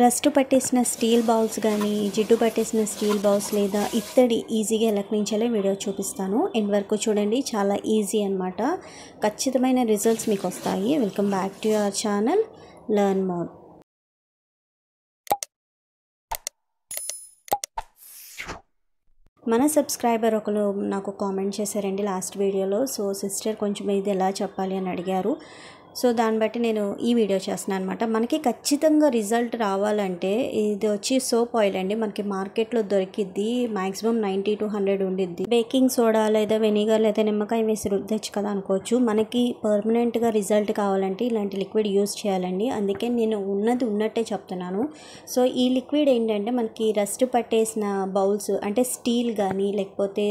rust పట్టేసిన steel bowls కానీ జిడ్డు పట్టేసిన steel bowls లేదా ఇత్తడి ఈజీగా ఎలక్ట్రించాలే వీడియో చూపిస్తాను ఎండ్ వరకు చూడండి చాలా ఈజీ అనమాట ఖచ్చితమైన రిజల్ట్స్ మీకు వస్తాయి welcome back to your channel learn more మన సబ్స్క్రైబర్ ఒకరు నాకు కామెంట్ చేశారండి లాస్ట్ వీడియోలో సో సిస్టర్ కొంచెం ఇది ఎలా చెప్పాలి అని అడిగారు సో దాన్ని బట్టి నేను ఈ వీడియో చేస్తున్నాను అనమాట మనకి ఖచ్చితంగా రిజల్ట్ రావాలంటే ఇది వచ్చి సోప్ ఆయిల్ అండి మనకి మార్కెట్లో దొరికిద్ది మాక్సిమం నైంటీ టు హండ్రెడ్ ఉండిద్ది బేకింగ్ సోడా లేదా వెనిగర్ లేదా నిమ్మకాయ వేసి రుద్దచ్చు కదా అనుకోవచ్చు మనకి పర్మనెంట్గా రిజల్ట్ కావాలంటే ఇలాంటి లిక్విడ్ యూజ్ చేయాలండి అందుకే నేను ఉన్నది ఉన్నట్టే చెప్తున్నాను సో ఈ లిక్విడ్ ఏంటంటే మనకి రస్ట్ పట్టేసిన బౌల్స్ అంటే స్టీల్ కానీ లేకపోతే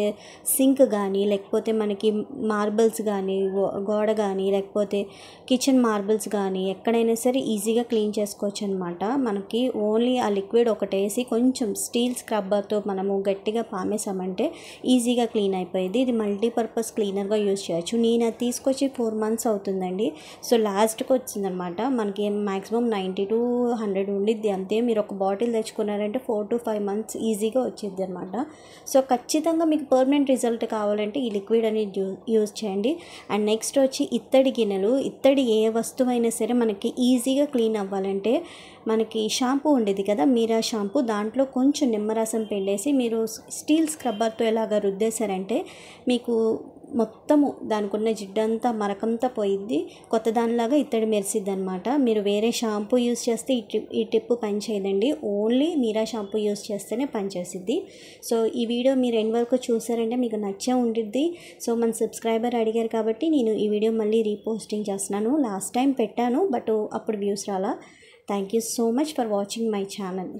సింక్ కానీ లేకపోతే మనకి మార్బల్స్ కానీ గోడ కానీ లేకపోతే కిచెన్ మార్బుల్స్ కానీ ఎక్కడైనా సరే ఈజీగా క్లీన్ చేసుకోవచ్చు అనమాట మనకి ఓన్లీ ఆ లిక్విడ్ ఒకటేసి కొంచెం స్టీల్ స్క్రబ్బర్తో మనము గట్టిగా పామేసామంటే ఈజీగా క్లీన్ అయిపోయింది ఇది మల్టీపర్పస్ క్లీనర్గా యూజ్ చేయొచ్చు నేను అది తీసుకొచ్చి ఫోర్ మంత్స్ అవుతుందండి సో లాస్ట్కి వచ్చిందనమాట మనకి మ్యాక్సిమం నైంటీ టు హండ్రెడ్ ఉండిద్ది అంతే మీరు ఒక బాటిల్ తెచ్చుకున్నారంటే ఫోర్ టు ఫైవ్ మంత్స్ ఈజీగా వచ్చింది అనమాట సో ఖచ్చితంగా మీకు పర్మనెంట్ రిజల్ట్ కావాలంటే ఈ లిక్విడ్ అనేది యూజ్ చేయండి అండ్ నెక్స్ట్ వచ్చి ఇత్తడి గిన్నెలు ఇత్తడి రిలేటెడ్ ఏ వస్తువైనా సరే మనకి ఈజీగా క్లీన్ అవ్వాలంటే మనకి షాంపూ ఉండేది కదా మీరా షాంపూ దాంట్లో కొంచెం నిమ్మరసం పిండేసి మీరు స్టీల్ స్క్రబ్బర్తో ఎలాగ రుద్దేశారంటే మీకు మొత్తము దానికి ఉన్న జిడ్డంతా మరకంతా పోయిద్ది కొత్త దానిలాగా ఇత్తడి మెరిసిద్ది అనమాట మీరు వేరే షాంపూ యూస్ చేస్తే ఈ టిప్ ఈ టిప్ పని చేయదండి ఓన్లీ మీరా షాంపూ యూస్ చేస్తేనే పనిచేసిద్ది సో ఈ వీడియో మీరు ఎండ్ వరకు చూసారంటే మీకు నచ్చే ఉండిద్ది సో మన సబ్స్క్రైబర్ అడిగారు కాబట్టి నేను ఈ వీడియో మళ్ళీ రీపోస్టింగ్ చేస్తున్నాను లాస్ట్ టైం పెట్టాను బట్ అప్పుడు వ్యూస్ రాలా thank you so much for watching my channel